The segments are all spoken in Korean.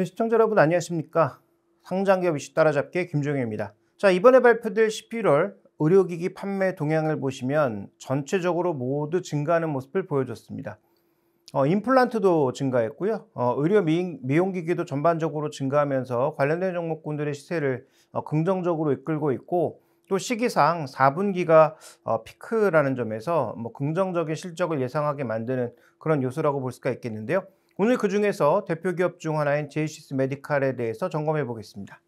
네, 시청자 여러분 안녕하십니까? 상장기업 이슈 따라잡기 김종희입니다자 이번에 발표될 11월 의료기기 판매 동향을 보시면 전체적으로 모두 증가하는 모습을 보여줬습니다. 어, 임플란트도 증가했고요. 어, 의료 미, 용기기도 전반적으로 증가하면서 관련된 종목군들의 시세를 어, 긍정적으로 이끌고 있고 또 시기상 4분기가 어, 피크라는 점에서 뭐 긍정적인 실적을 예상하게 만드는 그런 요소라고 볼 수가 있겠는데요. 오늘 그 중에서 대표 기업 중 하나인 제이시스 메디칼에 대해서 점검해 보겠습니다.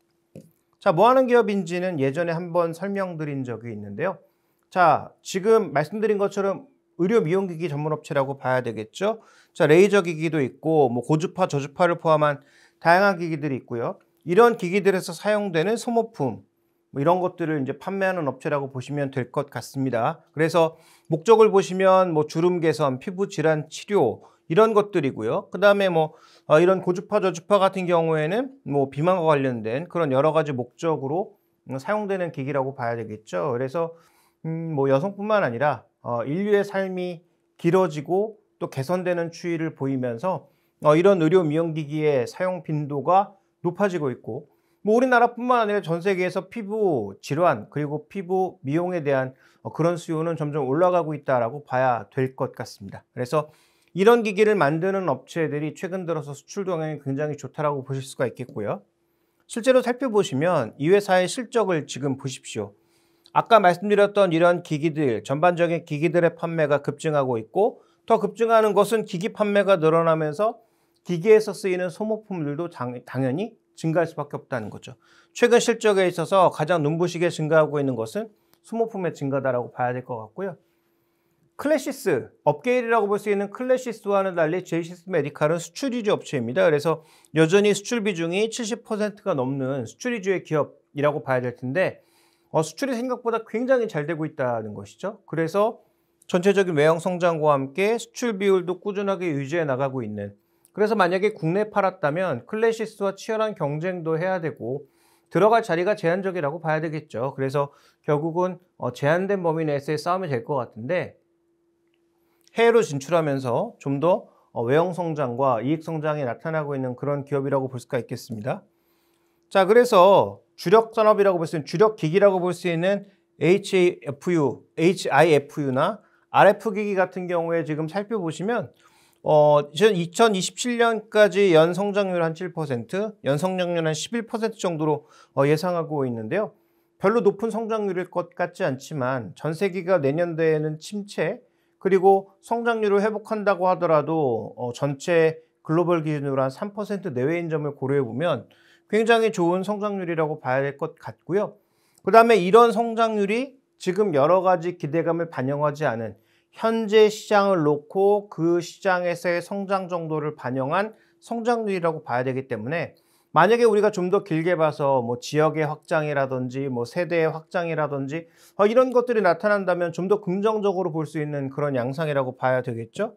자, 뭐 하는 기업인지는 예전에 한번 설명드린 적이 있는데요. 자, 지금 말씀드린 것처럼 의료 미용기기 전문업체라고 봐야 되겠죠. 자, 레이저 기기도 있고, 뭐 고주파, 저주파를 포함한 다양한 기기들이 있고요. 이런 기기들에서 사용되는 소모품, 뭐 이런 것들을 이제 판매하는 업체라고 보시면 될 것 같습니다. 그래서 목적을 보시면 뭐 주름 개선, 피부 질환 치료 이런 것들이고요. 그 다음에 뭐 아, 이런 고주파 저주파 같은 경우에는 뭐 비만과 관련된 그런 여러 가지 목적으로 사용되는 기기라고 봐야 되겠죠. 그래서 음, 뭐 여성뿐만 아니라 어, 인류의 삶이 길어지고 또 개선되는 추이를 보이면서 어, 이런 의료 미용 기기의 사용 빈도가 높아지고 있고 뭐 우리나라뿐만 아니라 전 세계에서 피부 질환 그리고 피부 미용에 대한 어, 그런 수요는 점점 올라가고 있다라고 봐야 될 것 같습니다. 그래서 이런 기기를 만드는 업체들이 최근 들어서 수출 동향이 굉장히 좋다라고 보실 수가 있겠고요. 실제로 살펴보시면 이 회사의 실적을 지금 보십시오. 아까 말씀드렸던 이런 기기들, 전반적인 기기들의 판매가 급증하고 있고 더 급증하는 것은 기기 판매가 늘어나면서 기계에서 쓰이는 소모품들도 당연히 증가할 수밖에 없다는 거죠. 최근 실적에 있어서 가장 눈부시게 증가하고 있는 것은 소모품의 증가다라고 봐야 될 것 같고요. 클래시스, 업계일이라고 볼 수 있는 클래시스와는 달리 제이시스 메디칼은 수출 위주 업체입니다. 그래서 여전히 수출 비중이 70%가 넘는 수출 위주의 기업이라고 봐야 될 텐데 어, 수출이 생각보다 굉장히 잘 되고 있다는 것이죠. 그래서 전체적인 외형 성장과 함께 수출 비율도 꾸준하게 유지해 나가고 있는 그래서 만약에 국내 팔았다면 클래시스와 치열한 경쟁도 해야 되고 들어갈 자리가 제한적이라고 봐야 되겠죠. 그래서 결국은 어, 제한된 범위 내에서의 싸움이 될 것 같은데 해외로 진출하면서 좀더 어, 외형 성장과 이익 성장이 나타나고 있는 그런 기업이라고 볼 수가 있겠습니다. 자, 그래서 주력 산업이라고 볼 수 있는 주력 기기라고 볼 수 있는 HFU, HIFU나 RF 기기 같은 경우에 지금 살펴보시면 어, 2027년까지 연 성장률 한 7%, 연 성장률 한 11% 정도로 어, 예상하고 있는데요. 별로 높은 성장률일 것 같지 않지만 전세기가 내년도에는 침체, 그리고 성장률을 회복한다고 하더라도 어, 전체 글로벌 기준으로 한 3% 내외인 점을 고려해 보면 굉장히 좋은 성장률이라고 봐야 될 것 같고요. 그 다음에 이런 성장률이 지금 여러 가지 기대감을 반영하지 않은 현재 시장을 놓고 그 시장에서의 성장 정도를 반영한 성장률이라고 봐야 되기 때문에 만약에 우리가 좀 더 길게 봐서 뭐 지역의 확장이라든지 뭐 세대의 확장이라든지 어, 이런 것들이 나타난다면 좀 더 긍정적으로 볼 수 있는 그런 양상이라고 봐야 되겠죠.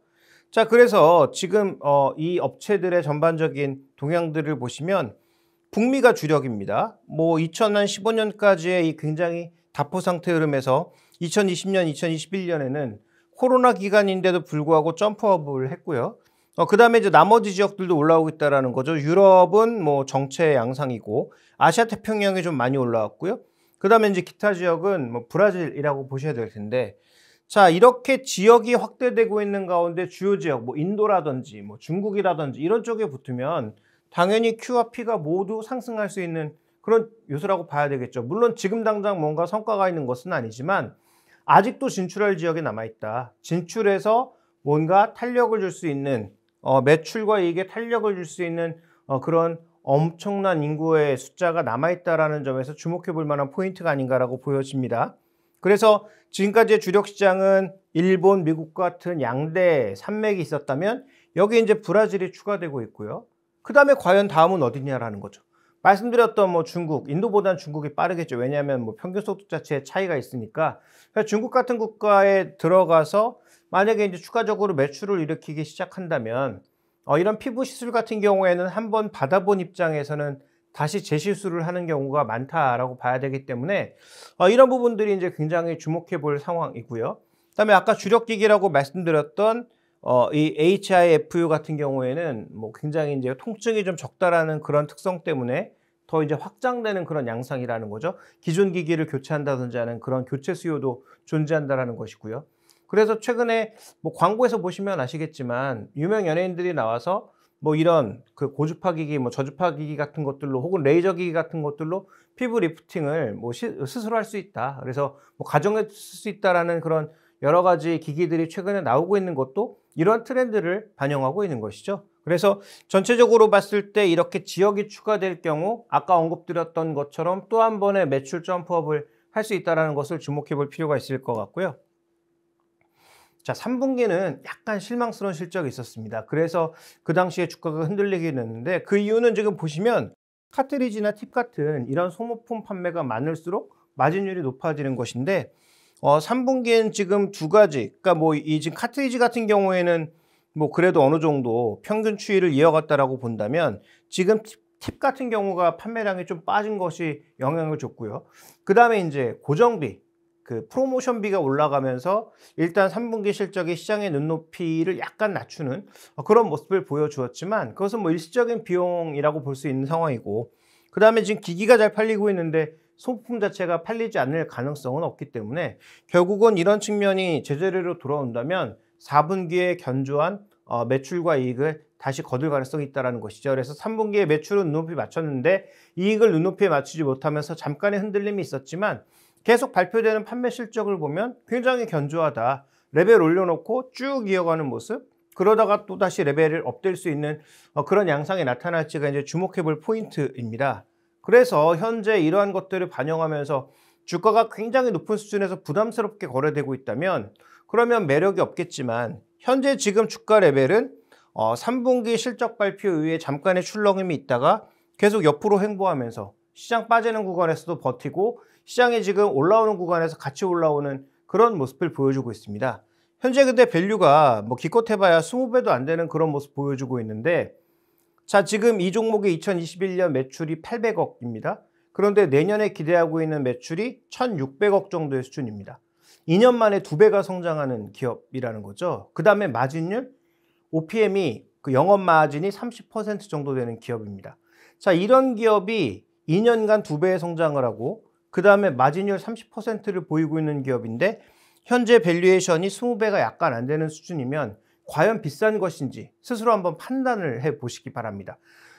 자, 그래서 지금 어, 이 업체들의 전반적인 동향들을 보시면 북미가 주력입니다. 뭐 2015년까지의 이 굉장히 다포 상태 흐름에서 2020년, 2021년에는 코로나 기간인데도 불구하고 점프업을 했고요. 어, 그 다음에 이제 나머지 지역들도 올라오고 있다는 거죠. 유럽은 뭐 정체 양상이고, 아시아 태평양이 좀 많이 올라왔고요. 그 다음에 이제 기타 지역은 뭐 브라질이라고 보셔야 될 텐데, 자, 이렇게 지역이 확대되고 있는 가운데 주요 지역, 뭐 인도라든지 뭐 중국이라든지 이런 쪽에 붙으면 당연히 Q와 P가 모두 상승할 수 있는 그런 요소라고 봐야 되겠죠. 물론 지금 당장 뭔가 성과가 있는 것은 아니지만, 아직도 진출할 지역에 남아있다. 진출해서 뭔가 탄력을 줄 수 있는 어, 매출과 이익에 탄력을 줄 수 있는 어, 그런 엄청난 인구의 숫자가 남아있다라는 점에서 주목해 볼 만한 포인트가 아닌가라고 보여집니다. 그래서 지금까지의 주력 시장은 일본, 미국 같은 양대 산맥이 있었다면 여기 이제 브라질이 추가되고 있고요. 그 다음에 과연 다음은 어디냐라는 거죠. 말씀드렸던 뭐 중국, 인도보다는 중국이 빠르겠죠. 왜냐하면 뭐 평균 속도 자체에 차이가 있으니까. 중국 같은 국가에 들어가서 만약에 이제 추가적으로 매출을 일으키기 시작한다면 어, 이런 피부 시술 같은 경우에는 한번 받아본 입장에서는 다시 재시술을 하는 경우가 많다라고 봐야 되기 때문에 어, 이런 부분들이 이제 굉장히 주목해 볼 상황이고요. 그다음에 아까 주력기기라고 말씀드렸던 어, 이 HIFU 같은 경우에는 뭐 굉장히 이제 통증이 좀 적다라는 그런 특성 때문에 더 이제 확장되는 그런 양상이라는 거죠. 기존 기기를 교체한다든지 하는 그런 교체 수요도 존재한다라는 것이고요. 그래서 최근에 뭐 광고에서 보시면 아시겠지만 유명 연예인들이 나와서 뭐 이런 그 고주파 기기, 뭐 저주파 기기 같은 것들로 혹은 레이저 기기 같은 것들로 피부 리프팅을 뭐 시, 스스로 할 수 있다. 그래서 뭐 가정에 쓸수 있다라는 그런 여러 가지 기기들이 최근에 나오고 있는 것도 이러한 트렌드를 반영하고 있는 것이죠. 그래서 전체적으로 봤을 때 이렇게 지역이 추가될 경우 아까 언급드렸던 것처럼 또 한 번의 매출 점프업을 할 수 있다는 것을 주목해 볼 필요가 있을 것 같고요. 자, 3분기는 약간 실망스러운 실적이 있었습니다. 그래서 그 당시에 주가가 흔들리긴 했는데 그 이유는 지금 보시면 카트리지나 팁 같은 이런 소모품 판매가 많을수록 마진율이 높아지는 것인데 어, 3분기엔 지금 두 가지, 그러니까 뭐 이 지금 카트리지 같은 경우에는 뭐 그래도 어느 정도 평균 추이를 이어갔다라고 본다면 지금 팁 같은 경우가 판매량이 좀 빠진 것이 영향을 줬고요. 그 다음에 이제 고정비, 그 프로모션비가 올라가면서 일단 3분기 실적이 시장의 눈높이를 약간 낮추는 어, 그런 모습을 보여주었지만 그것은 뭐 일시적인 비용이라고 볼 수 있는 상황이고 그 다음에 지금 기기가 잘 팔리고 있는데 소품 자체가 팔리지 않을 가능성은 없기 때문에 결국은 이런 측면이 제재료로 돌아온다면 4분기에 견조한 어, 매출과 이익을 다시 거둘 가능성이 있다는 것이죠. 그래서 3분기에 매출은 눈높이 맞췄는데 이익을 눈높이에 맞추지 못하면서 잠깐의 흔들림이 있었지만 계속 발표되는 판매 실적을 보면 굉장히 견조하다. 레벨 올려놓고 쭉 이어가는 모습. 그러다가 또다시 레벨을 업될 수 있는 어, 그런 양상이 나타날지가 이제 주목해 볼 포인트입니다. 그래서 현재 이러한 것들을 반영하면서 주가가 굉장히 높은 수준에서 부담스럽게 거래되고 있다면 그러면 매력이 없겠지만 현재 지금 주가 레벨은 어, 3분기 실적 발표 이후에 잠깐의 출렁임이 있다가 계속 옆으로 횡보하면서 시장 빠지는 구간에서도 버티고 시장에 지금 올라오는 구간에서 같이 올라오는 그런 모습을 보여주고 있습니다. 현재 근데 밸류가 뭐 기껏 해봐야 20배도 안 되는 그런 모습 보여주고 있는데 자 지금 이 종목의 2021년 매출이 800억입니다. 그런데 내년에 기대하고 있는 매출이 1600억 정도의 수준입니다. 2년 만에 두 배가 성장하는 기업이라는 거죠. 그 다음에 마진율, OPM이 그 영업 마진이 30% 정도 되는 기업입니다. 자, 이런 기업이 2년간 두 배의 성장을 하고 그 다음에 마진율 30%를 보이고 있는 기업인데 현재 밸류에이션이 20배가 약간 안 되는 수준이면 과연 비싼 것인지 스스로 한번 판단을 해 보시기 바랍니다.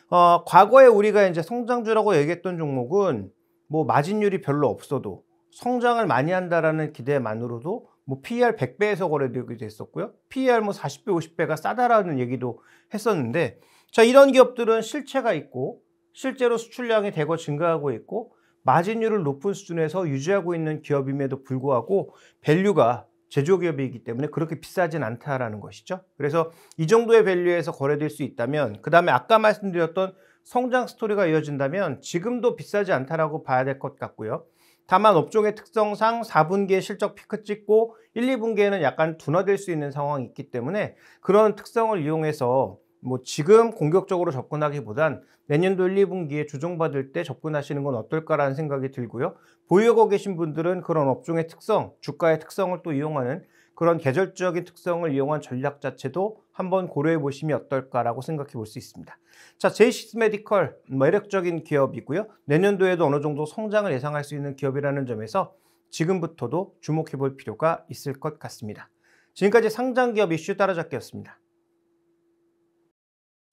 어, 과거에 우리가 이제 성장주라고 얘기했던 종목은 뭐 마진율이 별로 없어도 성장을 많이 한다라는 기대만으로도 뭐 PER 100배에서 거래되기도 했었고요. PER 뭐 40배, 50배가 싸다라는 얘기도 했었는데 자, 이런 기업들은 실체가 있고 실제로 수출량이 대거 증가하고 있고 마진율을 높은 수준에서 유지하고 있는 기업임에도 불구하고 밸류가 제조기업이기 때문에 그렇게 비싸진 않다라는 것이죠. 그래서 이 정도의 밸류에서 거래될 수 있다면 그 다음에 아까 말씀드렸던 성장 스토리가 이어진다면 지금도 비싸지 않다라고 봐야 될 것 같고요. 다만 업종의 특성상 4분기에 실적 피크 찍고 1, 2분기에는 약간 둔화될 수 있는 상황이 있기 때문에 그런 특성을 이용해서 뭐 지금 공격적으로 접근하기보단 내년도 1, 2분기에 조정받을 때 접근하시는 건 어떨까라는 생각이 들고요. 보유하고 계신 분들은 그런 업종의 특성, 주가의 특성을 또 이용하는 그런 계절적인 특성을 이용한 전략 자체도 한번 고려해 보시면 어떨까라고 생각해 볼 수 있습니다. 자, 제이시스 메디컬 뭐 매력적인 기업이고요. 내년도에도 어느 정도 성장을 예상할 수 있는 기업이라는 점에서 지금부터도 주목해 볼 필요가 있을 것 같습니다. 지금까지 상장 기업 이슈 따라잡기였습니다.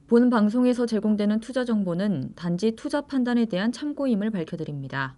본 방송에서 제공되는 투자 정보는 단지 투자 판단에 대한 참고임을 밝혀드립니다.